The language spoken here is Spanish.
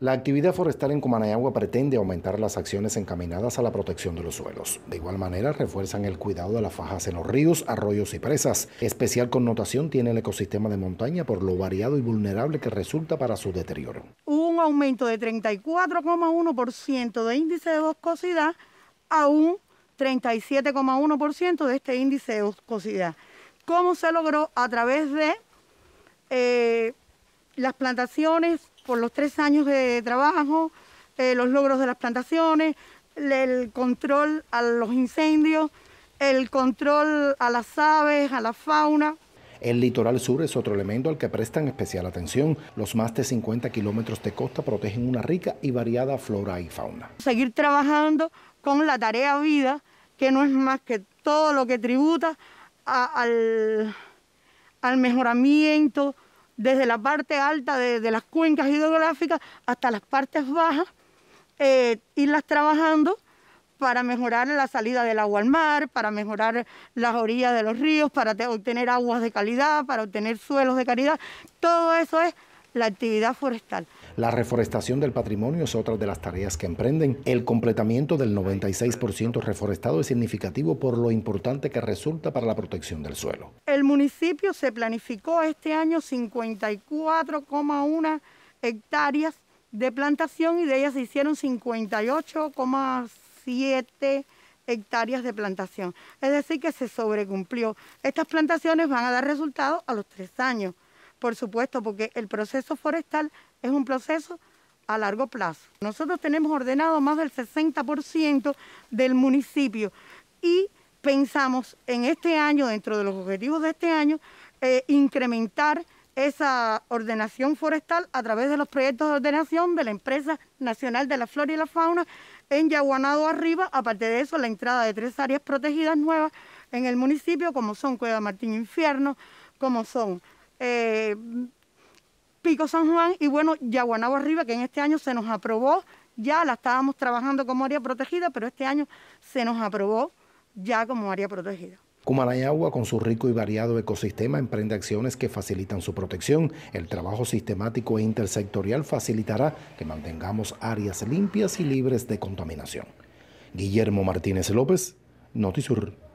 La actividad forestal en Cumanayagua pretende aumentar las acciones encaminadas a la protección de los suelos. De igual manera, refuerzan el cuidado de las fajas en los ríos, arroyos y presas. Especial connotación tiene el ecosistema de montaña por lo variado y vulnerable que resulta para su deterioro. Un aumento de 34,1% de índice de boscosidad a un 37,1% de este índice de boscosidad. ¿Cómo se logró? A través de eh, las plantaciones por los tres años de trabajo, eh, los logros de las plantaciones, el control a los incendios, el control a las aves, a la fauna. El litoral sur es otro elemento al que prestan especial atención. Los más de 50 kilómetros de costa protegen una rica y variada flora y fauna. Seguir trabajando con la tarea vida, que no es más que todo lo que tributa al mejoramiento desde la parte alta de, las cuencas hidrográficas hasta las partes bajas, eh, irlas trabajando para mejorar la salida del agua al mar, para mejorar las orillas de los ríos, para obtener aguas de calidad, para obtener suelos de calidad. Todo eso es la actividad forestal. La reforestación del patrimonio es otra de las tareas que emprenden. El completamiento del 96% reforestado es significativo por lo importante que resulta para la protección del suelo. El municipio se planificó este año 54,1 hectáreas de plantación y de ellas se hicieron 58,7 hectáreas de plantación. Es decir, que se sobrecumplió. Estas plantaciones van a dar resultados a los tres años. Por supuesto, porque el proceso forestal es un proceso a largo plazo. Nosotros tenemos ordenado más del 60% del municipio y pensamos en este año, dentro de los objetivos de este año, eh, incrementar esa ordenación forestal a través de los proyectos de ordenación de la empresa nacional de la flora y la fauna en Yaguanado arriba, aparte de eso la entrada de tres áreas protegidas nuevas en el municipio como son Cueva Martín Infierno, como son eh, Pico San Juan y bueno, Yaguanabo Arriba, que en este año se nos aprobó, ya la estábamos trabajando como área protegida, pero este año se nos aprobó ya como área protegida. Cumarayagua, con su rico y variado ecosistema, emprende acciones que facilitan su protección. El trabajo sistemático e intersectorial facilitará que mantengamos áreas limpias y libres de contaminación. Guillermo Martínez López, Notisur.